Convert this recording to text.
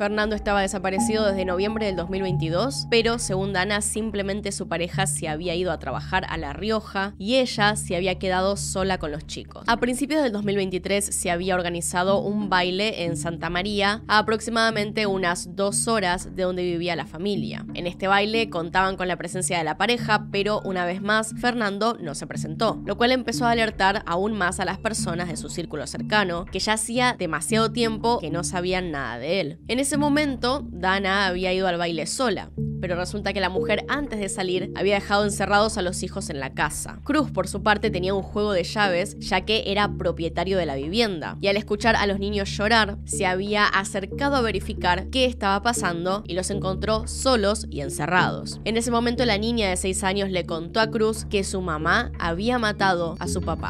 Fernando estaba desaparecido desde noviembre del 2022, pero según Dana simplemente su pareja se había ido a trabajar a La Rioja y ella se había quedado sola con los chicos. A principios del 2023 se había organizado un baile en Santa María a aproximadamente unas dos horas de donde vivía la familia. En este baile contaban con la presencia de la pareja, pero una vez más Fernando no se presentó, lo cual empezó a alertar aún más a las personas de su círculo cercano, que ya hacía demasiado tiempo que no sabían nada de él. En ese momento, Dana había ido al baile sola, pero resulta que la mujer antes de salir había dejado encerrados a los hijos en la casa. Cruz, por su parte, tenía un juego de llaves, ya que era propietario de la vivienda, y al escuchar a los niños llorar, se había acercado a verificar qué estaba pasando y los encontró solos y encerrados. En ese momento la niña de 6 años le contó a Cruz que su mamá había matado a su papá.